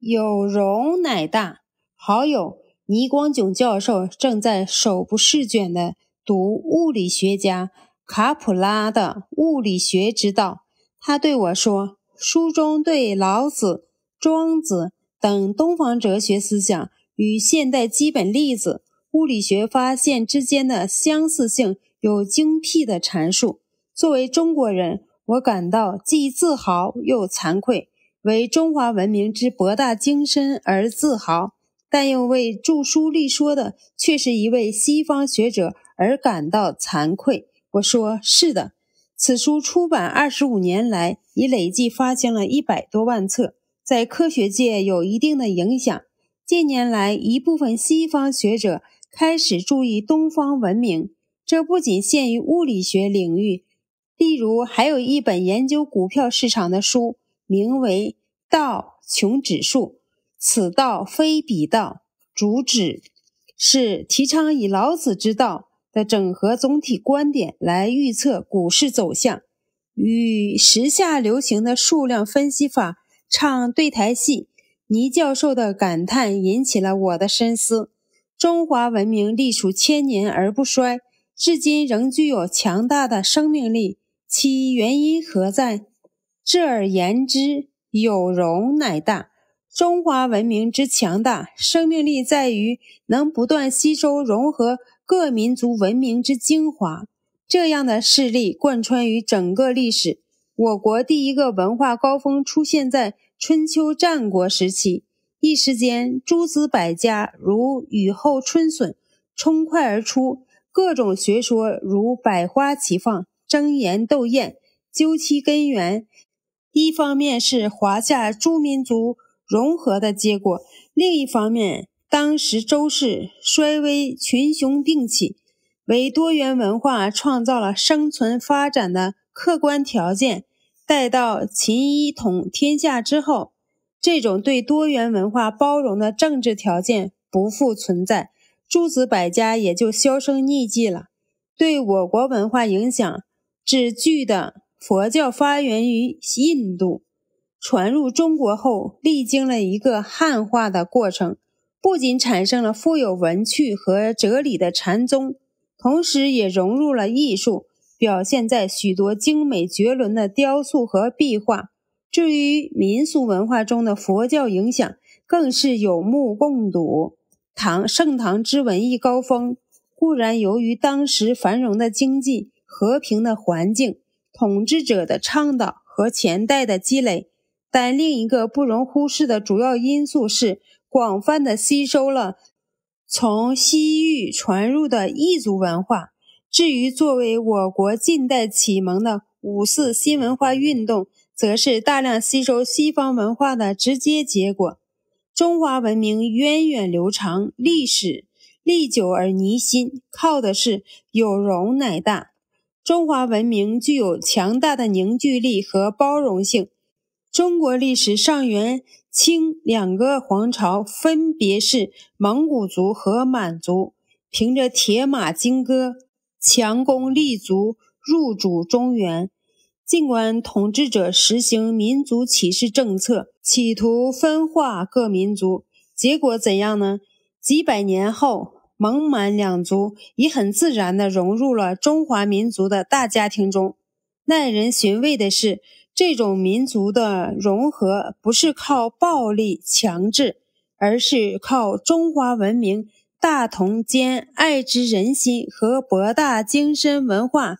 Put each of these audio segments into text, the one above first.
有容乃大。好友倪光炯教授正在手不释卷地读物理学家卡普拉的《物理学之道》，他对我说：“书中对老子、庄子等东方哲学思想与现代基本粒子物理学发现之间的相似性有精辟的阐述。”作为中国人，我感到既自豪又惭愧。为中华文明之博大精深而自豪，但又为著书立说的却是一位西方学者而感到惭愧。我说是的，此书出版二十五年来，已累计发行了一百多万册，在科学界有一定的影响。近年来，一部分西方学者开始注意东方文明，这不仅限于物理学领域，例如还有一本研究股票市场的书，名为。道穷指数，此道非彼道，主旨是提倡以老子之道的整合总体观点来预测股市走向，与时下流行的数量分析法唱对台戏。倪教授的感叹引起了我的深思：中华文明历数千年而不衰，至今仍具有强大的生命力，其原因何在？这而言之。有容乃大，中华文明之强大生命力在于能不断吸收融合各民族文明之精华。这样的事例贯穿于整个历史。我国第一个文化高峰出现在春秋战国时期，一时间诸子百家如雨后春笋，冲快而出，各种学说如百花齐放，争妍斗艳。究其根源。一方面是华夏诸民族融合的结果，另一方面，当时周氏衰微，群雄并起，为多元文化创造了生存发展的客观条件。待到秦一统天下之后，这种对多元文化包容的政治条件不复存在，诸子百家也就销声匿迹了，对我国文化影响只具的。佛教发源于印度，传入中国后，历经了一个汉化的过程，不仅产生了富有文趣和哲理的禅宗，同时也融入了艺术，表现在许多精美绝伦的雕塑和壁画。至于民俗文化中的佛教影响，更是有目共睹。唐盛唐之文艺高峰，固然由于当时繁荣的经济、和平的环境。统治者的倡导和前代的积累，但另一个不容忽视的主要因素是广泛的吸收了从西域传入的异族文化。至于作为我国近代启蒙的五四新文化运动，则是大量吸收西方文化的直接结果。中华文明源远流长，历史历久而弥新，靠的是有容乃大。中华文明具有强大的凝聚力和包容性。中国历史上元、清两个皇朝分别是蒙古族和满族，凭着铁马金戈、强攻立足入主中原。尽管统治者实行民族歧视政策，企图分化各民族，结果怎样呢？几百年后。蒙满两族已很自然地融入了中华民族的大家庭中。耐人寻味的是，这种民族的融合不是靠暴力强制，而是靠中华文明大同兼爱之人心和博大精深文化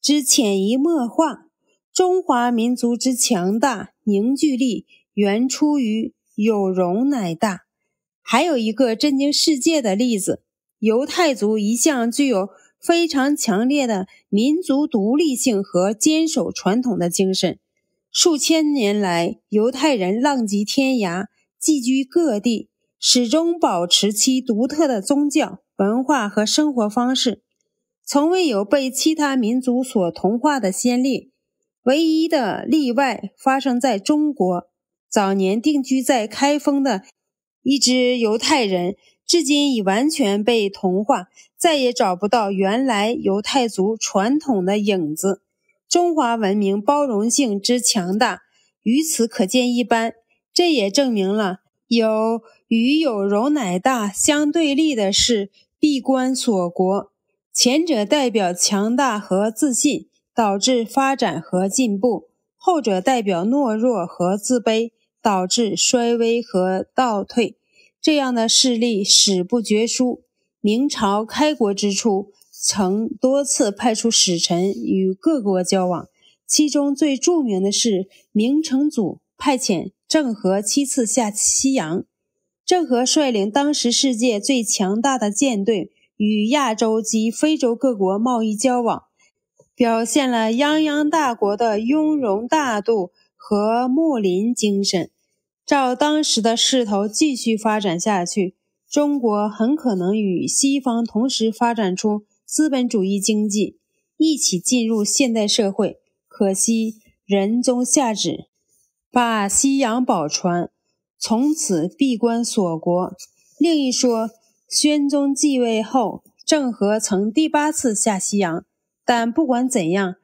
之潜移默化。中华民族之强大凝聚力，源出于有容乃大。还有一个震惊世界的例子。犹太族一向具有非常强烈的民族独立性和坚守传统的精神。数千年来，犹太人浪迹天涯，寄居各地，始终保持其独特的宗教文化和生活方式，从未有被其他民族所同化的先例。唯一的例外发生在中国，早年定居在开封的一支犹太人。至今已完全被同化，再也找不到原来犹太族传统的影子。中华文明包容性之强大，于此可见一斑。这也证明了“有与有容乃大”相对立的是闭关锁国。前者代表强大和自信，导致发展和进步；后者代表懦弱和自卑，导致衰微和倒退。这样的事例史不绝书。明朝开国之初，曾多次派出使臣与各国交往，其中最著名的是明成祖派遣郑和七次下西洋。郑和率领当时世界最强大的舰队，与亚洲及非洲各国贸易交往，表现了泱泱大国的雍容大度和睦邻精神。照当时的势头继续发展下去，中国很可能与西方同时发展出资本主义经济，一起进入现代社会。可惜仁宗下旨，把西洋宝船从此闭关锁国。另一说，宣宗继位后，郑和曾第八次下西洋，但不管怎样，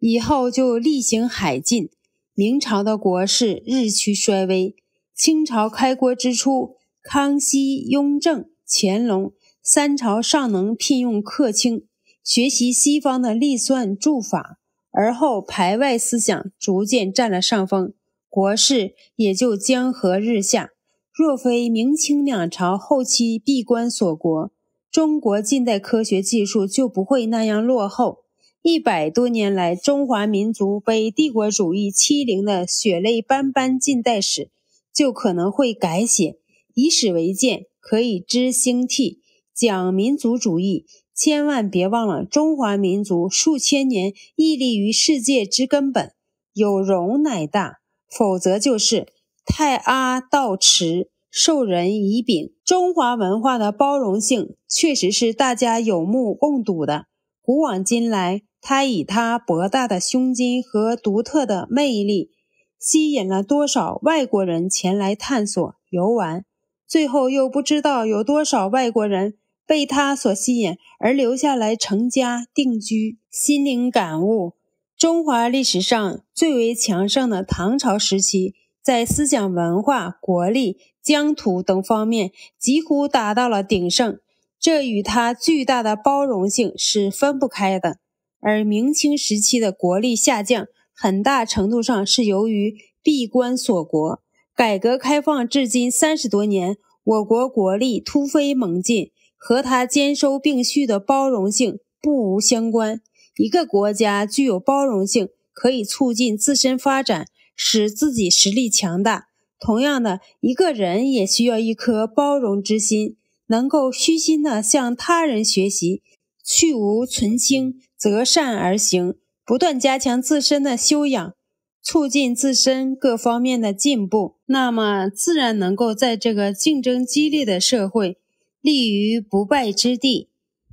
以后就例行海禁。明朝的国势日趋衰微，清朝开国之初，康熙、雍正、乾隆三朝尚能聘用客卿学习西方的立算著法，而后排外思想逐渐占了上风，国势也就江河日下。若非明清两朝后期闭关锁国，中国近代科学技术就不会那样落后。一百多年来，中华民族被帝国主义欺凌的血泪斑斑，近代史就可能会改写。以史为鉴，可以知兴替。讲民族主义，千万别忘了中华民族数千年屹立于世界之根本，有容乃大，否则就是太阿道持，授人以柄。中华文化的包容性，确实是大家有目共睹的。古往今来。他以他博大的胸襟和独特的魅力，吸引了多少外国人前来探索游玩？最后又不知道有多少外国人被他所吸引而留下来成家定居。心灵感悟：中华历史上最为强盛的唐朝时期，在思想文化、国力、疆土等方面几乎达到了鼎盛，这与他巨大的包容性是分不开的。而明清时期的国力下降，很大程度上是由于闭关锁国。改革开放至今三十多年，我国国力突飞猛进，和它兼收并蓄的包容性不无相关。一个国家具有包容性，可以促进自身发展，使自己实力强大。同样的，一个人也需要一颗包容之心，能够虚心的向他人学习，去无存心。择善而行，不断加强自身的修养，促进自身各方面的进步，那么自然能够在这个竞争激烈的社会立于不败之地。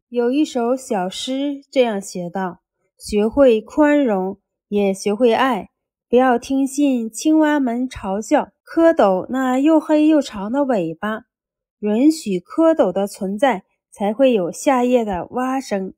有一首小诗这样写道：“学会宽容，也学会爱，不要听信青蛙们嘲笑蝌蚪那又黑又长的尾巴。允许蝌蚪的存在，才会有夏夜的蛙声。”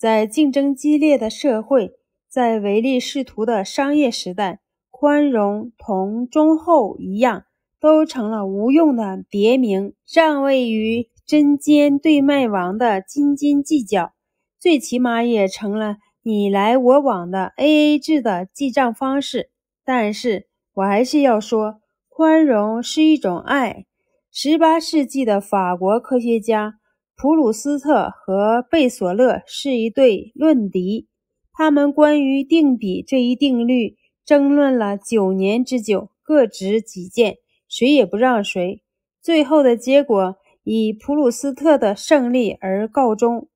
在竞争激烈的社会，在唯利是图的商业时代，宽容同忠厚一样，都成了无用的别名，让位于针尖对麦芒的斤斤计较，最起码也成了你来我往的 A A 制的记账方式。但是我还是要说，宽容是一种爱。十八世纪的法国科学家。普鲁斯特和贝索勒是一对论敌，他们关于定比这一定律争论了九年之久，各执己见，谁也不让谁。最后的结果以普鲁斯特的胜利而告终，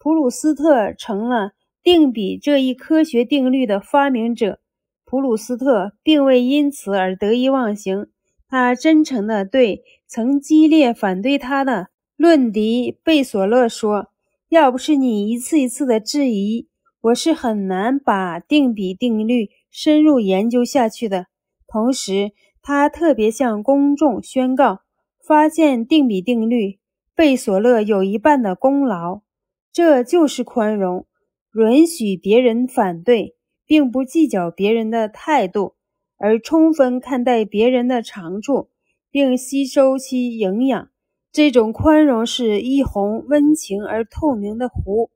普鲁斯特成了定比这一科学定律的发明者。普鲁斯特并未因此而得意忘形，他真诚地对曾激烈反对他的。论敌贝索勒说：“要不是你一次一次的质疑，我是很难把定比定律深入研究下去的。”同时，他特别向公众宣告，发现定比定律，贝索勒有一半的功劳。这就是宽容，允许别人反对，并不计较别人的态度，而充分看待别人的长处，并吸收其营养。这种宽容是一泓温情而透明的湖，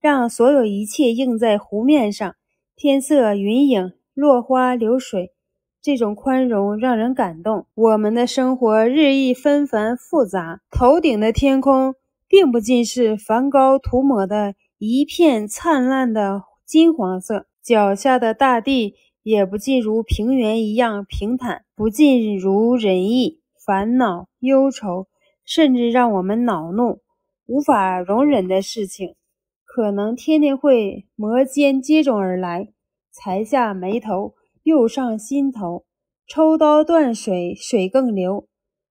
让所有一切映在湖面上。天色云影，落花流水。这种宽容让人感动。我们的生活日益纷繁复杂，头顶的天空并不尽是梵高涂抹的一片灿烂的金黄色，脚下的大地也不尽如平原一样平坦，不尽如人意。烦恼忧愁。甚至让我们恼怒、无法容忍的事情，可能天天会摩肩接踵而来，才下眉头，又上心头。抽刀断水，水更流。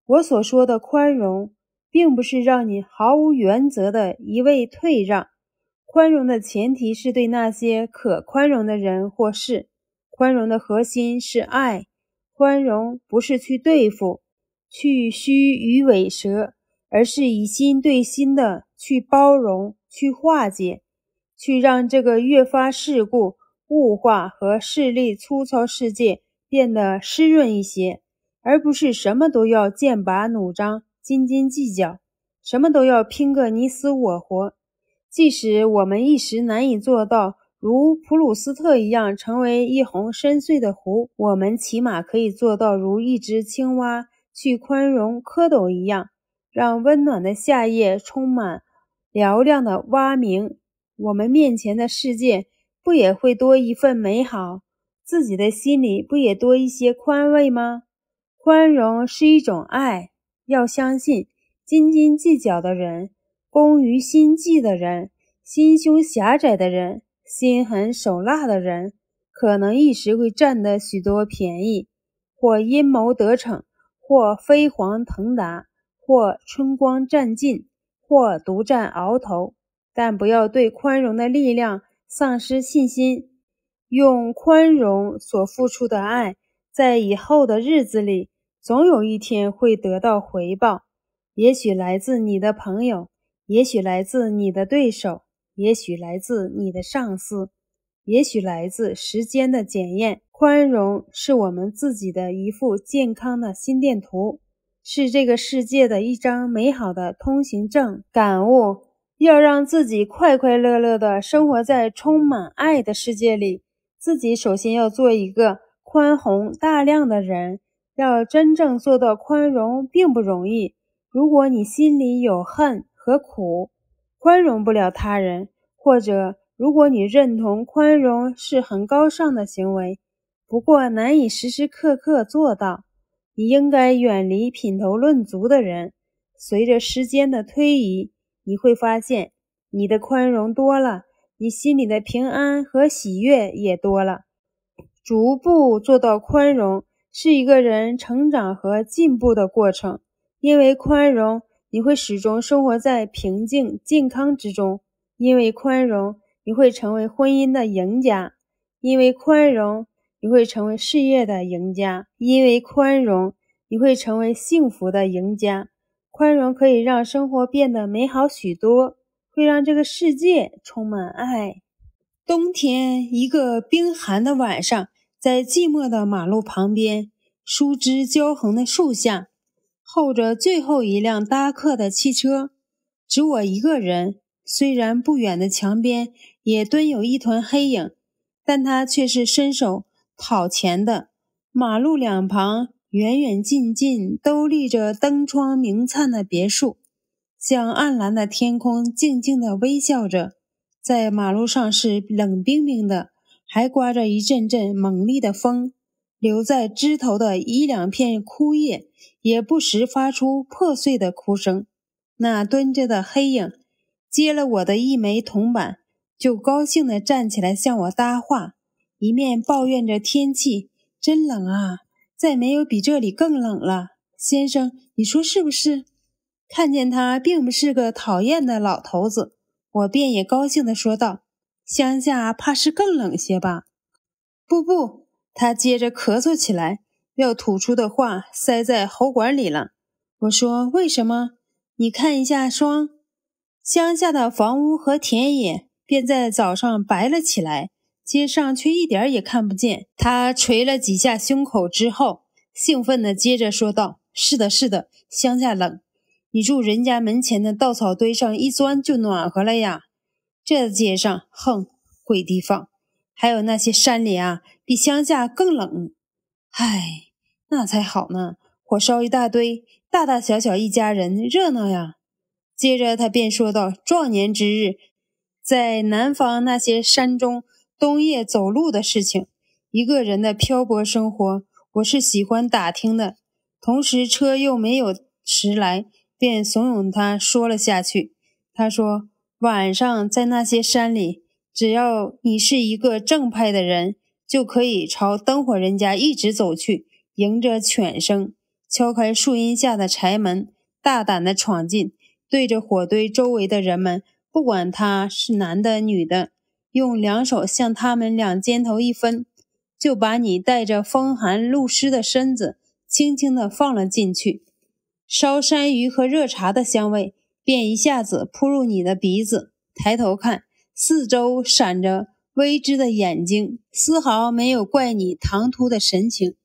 我所说的宽容，并不是让你毫无原则的一味退让。宽容的前提是对那些可宽容的人或事。宽容的核心是爱。宽容不是去对付。去虚与委蛇，而是以心对心的去包容、去化解，去让这个越发世故、物化和势力粗糙世界变得湿润一些，而不是什么都要剑拔弩张、斤斤计较，什么都要拼个你死我活。即使我们一时难以做到如普鲁斯特一样成为一泓深邃的湖，我们起码可以做到如一只青蛙。去宽容蝌蚪一样，让温暖的夏夜充满嘹亮的蛙鸣。我们面前的世界不也会多一份美好？自己的心里不也多一些宽慰吗？宽容是一种爱，要相信：斤斤计较的人、工于心计的人、心胸狭窄的人、心狠手辣的人，可能一时会占得许多便宜，或阴谋得逞。或飞黄腾达，或春光占尽，或独占鳌头，但不要对宽容的力量丧失信心。用宽容所付出的爱，在以后的日子里，总有一天会得到回报。也许来自你的朋友，也许来自你的对手，也许来自你的上司，也许来自时间的检验。宽容是我们自己的一副健康的心电图，是这个世界的一张美好的通行证。感悟：要让自己快快乐乐地生活在充满爱的世界里，自己首先要做一个宽宏大量的人。要真正做到宽容，并不容易。如果你心里有恨和苦，宽容不了他人；或者如果你认同宽容是很高尚的行为，不过难以时时刻刻做到，你应该远离品头论足的人。随着时间的推移，你会发现你的宽容多了，你心里的平安和喜悦也多了。逐步做到宽容，是一个人成长和进步的过程。因为宽容，你会始终生活在平静健康之中；因为宽容，你会成为婚姻的赢家；因为宽容。你会成为事业的赢家，因为宽容；你会成为幸福的赢家。宽容可以让生活变得美好许多，会让这个世界充满爱。冬天，一个冰寒的晚上，在寂寞的马路旁边，树枝交横的树下，候着最后一辆搭客的汽车，只我一个人。虽然不远的墙边也蹲有一团黑影，但他却是伸手。讨钱的，马路两旁远远近近都立着灯窗明灿的别墅，像暗蓝的天空静静的微笑着。在马路上是冷冰冰的，还刮着一阵阵猛烈的风。留在枝头的一两片枯叶，也不时发出破碎的哭声。那蹲着的黑影，接了我的一枚铜板，就高兴地站起来向我搭话。一面抱怨着天气真冷啊，再没有比这里更冷了。先生，你说是不是？看见他并不是个讨厌的老头子，我便也高兴地说道：“乡下怕是更冷些吧？”不不，他接着咳嗽起来，要吐出的话塞在喉管里了。我说：“为什么？你看一下霜，乡下的房屋和田野便在早上白了起来。”街上却一点儿也看不见。他捶了几下胸口之后，兴奋地接着说道：“是的，是的，乡下冷，你住人家门前的稻草堆上一钻就暖和了呀。这街上，哼，鬼地方！还有那些山里啊，比乡下更冷。唉，那才好呢，火烧一大堆，大大小小一家人热闹呀。”接着他便说道：“壮年之日，在南方那些山中。”冬夜走路的事情，一个人的漂泊生活，我是喜欢打听的。同时，车又没有驶来，便怂恿他说了下去。他说：“晚上在那些山里，只要你是一个正派的人，就可以朝灯火人家一直走去，迎着犬声，敲开树荫下的柴门，大胆地闯进，对着火堆周围的人们，不管他是男的女的。”用两手向他们两肩头一分，就把你带着风寒露湿的身子轻轻地放了进去。烧山芋和热茶的香味便一下子扑入你的鼻子。抬头看，四周闪着微之的眼睛，丝毫没有怪你唐突的神情。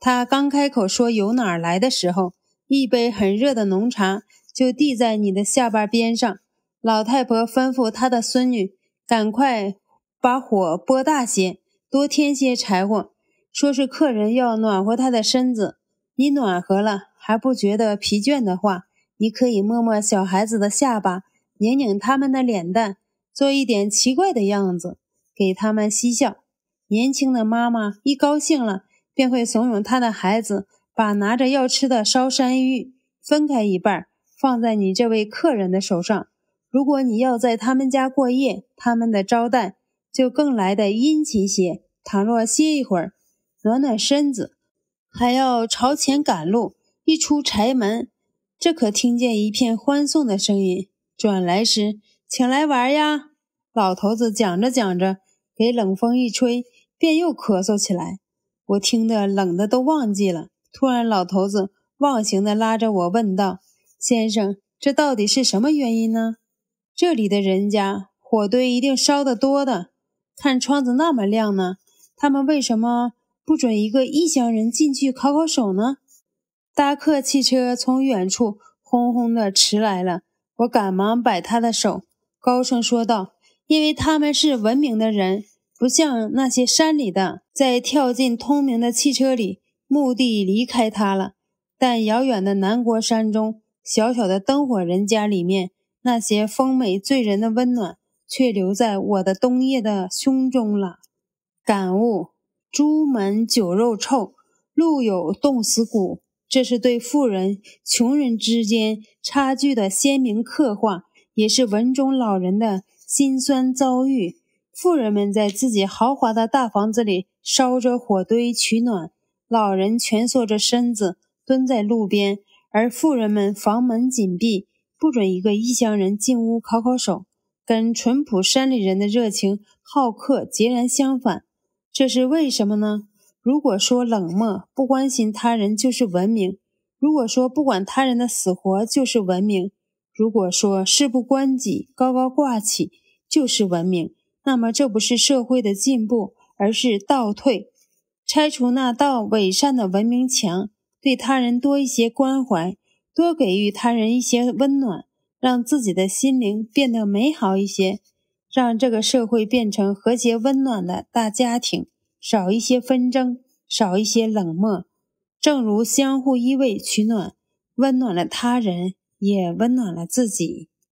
他刚开口说由哪儿来的时候，一杯很热的浓茶就递在你的下巴边上。老太婆吩咐她的孙女。赶快把火拨大些，多添些柴火。说是客人要暖和他的身子，你暖和了还不觉得疲倦的话，你可以摸摸小孩子的下巴，拧拧他们的脸蛋，做一点奇怪的样子给他们嬉笑。年轻的妈妈一高兴了，便会怂恿她的孩子把拿着要吃的烧山芋分开一半，放在你这位客人的手上。如果你要在他们家过夜，他们的招待就更来的殷勤些。倘若歇一会儿，暖暖身子，还要朝前赶路。一出柴门，这可听见一片欢送的声音。转来时，请来玩呀！老头子讲着讲着，给冷风一吹，便又咳嗽起来。我听得冷的都忘记了。突然，老头子忘形的拉着我问道：“先生，这到底是什么原因呢？”这里的人家火堆一定烧得多的，看窗子那么亮呢。他们为什么不准一个异乡人进去烤烤手呢？搭客汽车从远处轰轰地驰来了，我赶忙摆他的手，高声说道：“因为他们是文明的人，不像那些山里的，在跳进通明的汽车里，目的离开他了。但遥远的南国山中，小小的灯火人家里面。”那些丰美醉人的温暖，却留在我的冬夜的胸中了。感悟：朱门酒肉臭，路有冻死骨。这是对富人、穷人之间差距的鲜明刻画，也是文中老人的辛酸遭遇。富人们在自己豪华的大房子里烧着火堆取暖，老人蜷缩着身子蹲在路边，而富人们房门紧闭。不准一个异乡人进屋烤烤手，跟淳朴山里人的热情好客截然相反，这是为什么呢？如果说冷漠、不关心他人就是文明；如果说不管他人的死活就是文明；如果说事不关己、高高挂起就是文明，那么这不是社会的进步，而是倒退。拆除那道伪善的文明墙，对他人多一些关怀。多给予他人一些温暖，让自己的心灵变得美好一些，让这个社会变成和谐温暖的大家庭，少一些纷争，少一些冷漠。正如相互依偎取暖，温暖了他人，也温暖了自己。